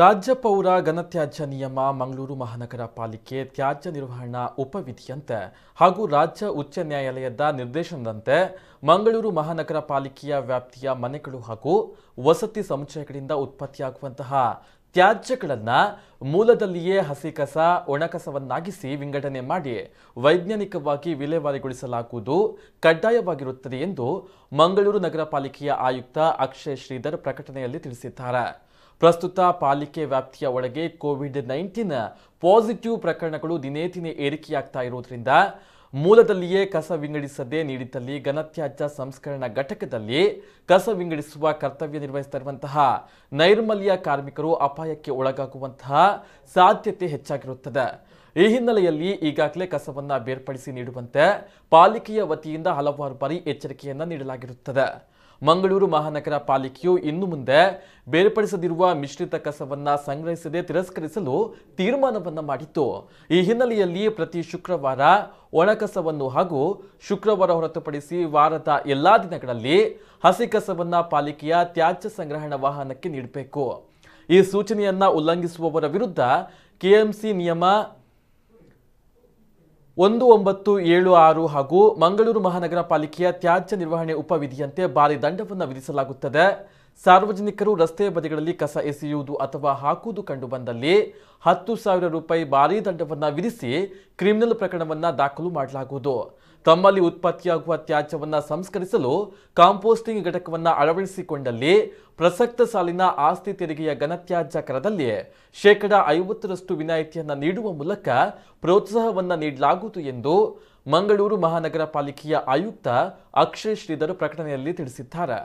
ರಾಜ್ಯ ಪೌರ ಘನತ್ಯಾಜ್ಯ ನಿಯಮ ಮಂಗಳೂರು ಮಹಾನಗರ ಪಾಲಿಕೆ ತ್ಯಾಜ್ಯ ನಿರ್ವಹಣಾ ಉಪವಿಧಿಯಂತೆ ಹಾಗೂ ರಾಜ್ಯ ಉಚ್ಚ ನ್ಯಾಯಾಲಯದ ನಿರ್ದೇಶನದಂತೆ ಮಂಗಳೂರು ಮಹಾನಗರ ಪಾಲಿಕೆಯ ವ್ಯಾಪ್ತಿಯ ಮನೆಗಳು ಹಾಗೂ ವಸತಿ ಸಮುಚ್ಚಯಗಳಿಂದ ಉತ್ಪತ್ತಿಯಾಗುವಂತಹ ತ್ಯಾಜ್ಯಗಳನ್ನು ಮೂಲದಲ್ಲಿಯೇ ಹಸಿ ಕಸ ಒಣಕಸವನ್ನಾಗಿಸಿ ವಿಂಗಡಣೆ ಮಾಡಿ ವೈಜ್ಞಾನಿಕವಾಗಿ ವಿಲೇವಾರಿಗೊಳಿಸಲಾಗುವುದು ಕಡ್ಡಾಯವಾಗಿರುತ್ತದೆ ಎಂದು ಮಂಗಳೂರು ನಗರ ಪಾಲಿಕೆಯ ಆಯುಕ್ತ ಅಕ್ಷಯ್ ಶ್ರೀಧರ್ ಪ್ರಕಟಣೆಯಲ್ಲಿ ತಿಳಿಸಿದ್ದಾರೆ ಪ್ರಸ್ತುತ ಪಾಲಿಕೆ ವ್ಯಾಪ್ತಿಯ ಒಳಗೆ ಕೋವಿಡ್ ನೈನ್ಟೀನ್ ಪಾಸಿಟಿವ್ ಪ್ರಕರಣಗಳು ದಿನೇ ದಿನೇ ಏರಿಕೆಯಾಗ್ತಾ ಇರುವುದರಿಂದ ಮೂಲದಲ್ಲಿಯೇ ಕಸ ವಿಂಗಡಿಸದೆ ನೀಡಿದ್ದಲ್ಲಿ ಘನತ್ಯಾಜ್ಯ ಸಂಸ್ಕರಣಾ ಘಟಕದಲ್ಲಿ ಕಸ ವಿಂಗಡಿಸುವ ಕರ್ತವ್ಯ ನಿರ್ವಹಿಸುತ್ತಿರುವಂತಹ ನೈರ್ಮಲ್ಯ ಕಾರ್ಮಿಕರು ಅಪಾಯಕ್ಕೆ ಒಳಗಾಗುವಂತಹ ಸಾಧ್ಯತೆ ಹೆಚ್ಚಾಗಿರುತ್ತದೆ ಈ ಹಿನ್ನೆಲೆಯಲ್ಲಿ ಈಗಾಗಲೇ ಕಸವನ್ನು ಬೇರ್ಪಡಿಸಿ ನೀಡುವಂತೆ ಪಾಲಿಕೆಯ ವತಿಯಿಂದ ಹಲವಾರು ಬಾರಿ ಎಚ್ಚರಿಕೆಯನ್ನು ನೀಡಲಾಗಿರುತ್ತದೆ ಮಂಗಳೂರು ಮಹಾನಗರ ಪಾಲಿಕೆಯು ಇನ್ನು ಮುಂದೆ ಬೇರ್ಪಡಿಸದಿರುವ ಮಿಶ್ರಿತ ಕಸವನ್ನು ಸಂಗ್ರಹಿಸದೆ ತಿರಸ್ಕರಿಸಲು ತೀರ್ಮಾನವನ್ನು ಮಾಡಿತ್ತು ಈ ಹಿನ್ನೆಲೆಯಲ್ಲಿ ಪ್ರತಿ ಶುಕ್ರವಾರ ಒಣಕಸವನ್ನು ಹಾಗೂ ಶುಕ್ರವಾರ ಹೊರತುಪಡಿಸಿ ವಾರದ ಎಲ್ಲಾ ದಿನಗಳಲ್ಲಿ ಹಸಿ ಕಸವನ್ನು ಪಾಲಿಕೆಯ ತ್ಯಾಜ್ಯ ಸಂಗ್ರಹಣಾ ವಾಹನಕ್ಕೆ ನೀಡಬೇಕು ಈ ಸೂಚನೆಯನ್ನ ಉಲ್ಲಂಘಿಸುವವರ ವಿರುದ್ಧ ಕೆಎಂಸಿ ನಿಯಮ ಒಂದು ಒಂಬತ್ತು ಏಳು ಆರು ಹಾಗೂ ಮಂಗಳೂರು ಮಹಾನಗರ ಪಾಲಿಕೆಯ ತ್ಯಾಜ್ಯ ನಿರ್ವಹಣೆ ಉಪವಿಧಿಯಂತೆ ಭಾರಿ ದಂಡವನ್ನು ವಿಧಿಸಲಾಗುತ್ತದೆ ಸಾರ್ವಜನಿಕರು ರಸ್ತೆ ಬದಿಗಳಲ್ಲಿ ಕಸ ಎಸೆಯುವುದು ಅಥವಾ ಹಾಕುವುದು ಕಂಡು ಬಂದಲ್ಲಿ ಹತ್ತು ಸಾವಿರ ರೂಪಾಯಿ ಭಾರಿ ದಂಡವನ್ನು ವಿಧಿಸಿ ಕ್ರಿಮಿನಲ್ ಪ್ರಕರಣವನ್ನು ದಾಖಲು ಮಾಡಲಾಗುವುದು ತಮ್ಮಲ್ಲಿ ಉತ್ಪತ್ತಿಯಾಗುವ ತ್ಯಾಜ್ಯವನ್ನು ಸಂಸ್ಕರಿಸಲು ಕಾಂಪೋಸ್ಟಿಂಗ್ ಘಟಕವನ್ನು ಅಳವಡಿಸಿಕೊಂಡಲ್ಲಿ ಪ್ರಸಕ್ತ ಸಾಲಿನ ಆಸ್ತಿ ತೆರಿಗೆಯ ಘನತ್ಯಾಜ್ಯ ಕರದಲ್ಲಿ ಶೇಕಡಾ ಐವತ್ತರಷ್ಟು ವಿನಾಯಿತಿಯನ್ನು ನೀಡುವ ಮೂಲಕ ಪ್ರೋತ್ಸಾಹವನ್ನು ನೀಡಲಾಗುವುದು ಎಂದು ಮಂಗಳೂರು ಮಹಾನಗರ ಪಾಲಿಕೆಯ ಆಯುಕ್ತ ಅಕ್ಷಯ್ ಶ್ರೀಧರ್ ಪ್ರಕಟಣೆಯಲ್ಲಿ ತಿಳಿಸಿದ್ದಾರೆ